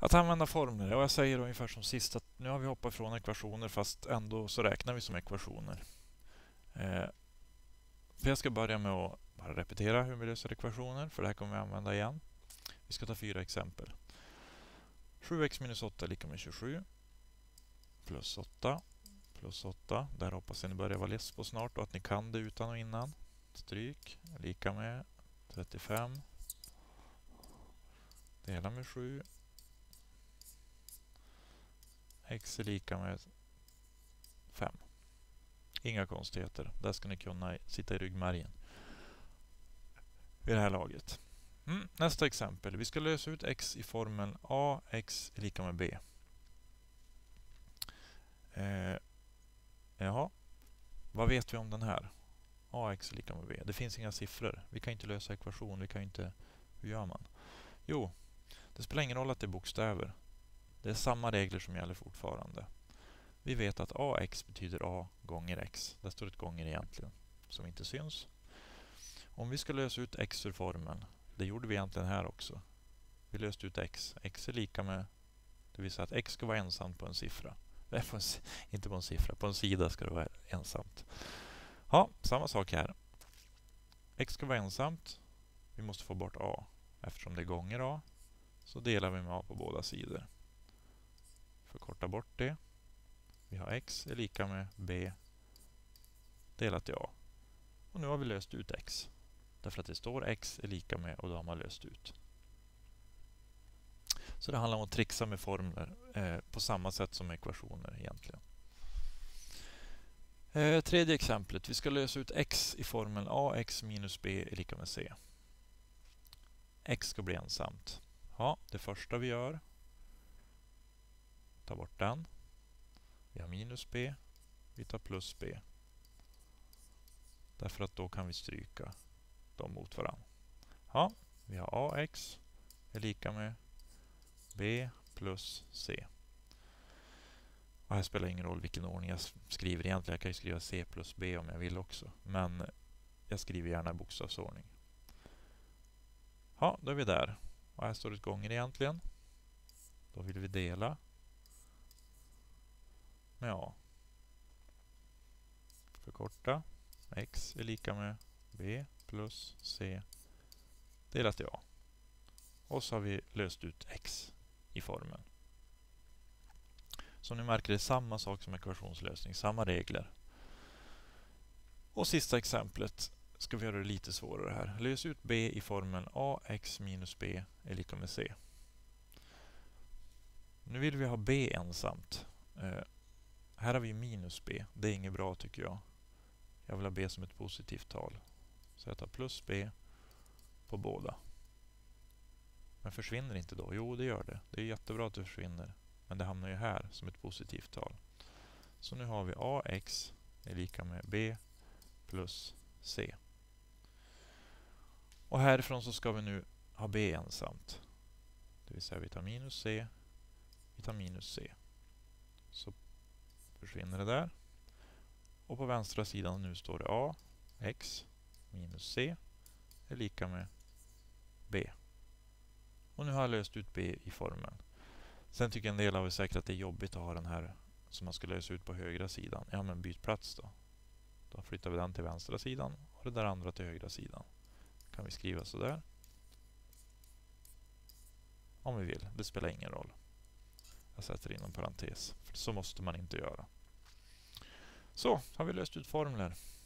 Att använda formler, och jag säger ungefär som sist att nu har vi hoppat ifrån ekvationer fast ändå så räknar vi som ekvationer. Eh, för jag ska börja med att bara repetera hur vi löser ekvationer, för det här kommer vi använda igen. Vi ska ta fyra exempel. 7x minus 8 är lika med 27. Plus 8. Plus 8. Där hoppas jag ni börjar vara less på snart och att ni kan det utan och innan. Stryk. Lika med 35. Dela med 7 x är lika med 5. Inga konstigheter. Där ska ni kunna sitta i ryggmärgen i det här laget. Mm, nästa exempel. Vi ska lösa ut x i formeln ax är lika med b. Eh, jaha, vad vet vi om den här? ax är lika med b. Det finns inga siffror. Vi kan inte lösa ekvation. Vi kan inte... Hur gör man? Jo, det spelar ingen roll att det är bokstäver. Det är samma regler som gäller fortfarande. Vi vet att ax betyder a gånger x. Där står ett gånger egentligen, som inte syns. Om vi ska lösa ut x ur formeln, det gjorde vi egentligen här också. Vi löste ut x. x är lika med, det vill säga att x ska vara ensamt på en siffra. Nej, på en, inte på en siffra, på en sida ska det vara ensamt. Ja, samma sak här. x ska vara ensamt. Vi måste få bort a eftersom det är gånger a. Så delar vi med a på båda sidor förkorta bort det. Vi har x är lika med b delat i a. Och nu har vi löst ut x. Därför att det står x är lika med och då har man löst ut. Så det handlar om att trixa med formler eh, på samma sätt som med ekvationer egentligen. Eh, tredje exemplet. Vi ska lösa ut x i formeln ax minus b är lika med c. x ska bli ensamt. Ja, det första vi gör tar bort den. Vi har minus b. Vi tar plus b. Därför att då kan vi stryka dem mot varandra. Ja, vi har ax är lika med b plus c. Och här spelar ingen roll vilken ordning jag skriver egentligen. Jag kan ju skriva c plus b om jag vill också. Men jag skriver gärna i bokstavsordning. Ja, då är vi där. Och här står det gånger egentligen. Då vill vi dela med a. Förkorta. X är lika med B plus C delat i A. Och så har vi löst ut X i formeln. Som ni märker det är samma sak som ekvationslösning, samma regler. Och sista exemplet ska vi göra det lite svårare här. Lös ut b i formeln ax minus b är lika med c. Nu vill vi ha b ensamt. Eh, här har vi minus b. Det är inget bra tycker jag. Jag vill ha b som ett positivt tal. Så jag tar plus b på båda. Men försvinner inte då? Jo, det gör det. Det är jättebra att det försvinner. Men det hamnar ju här som ett positivt tal. Så nu har vi ax är lika med b plus c. Och härifrån så ska vi nu ha b ensamt. Det vill säga vi tar minus c, vi tar minus c. Så försvinner det där. Och på vänstra sidan nu står det A, X minus C är lika med B. Och nu har jag löst ut B i formeln. Sen tycker en del av er säkert att det är jobbigt att ha den här som man ska lösa ut på högra sidan. Ja men byt plats då. Då flyttar vi den till vänstra sidan och det där andra till högra sidan. Kan vi skriva så där? Om vi vill, det spelar ingen roll. Jag sätter in en parentes. För så måste man inte göra. Så, har vi löst ut formler.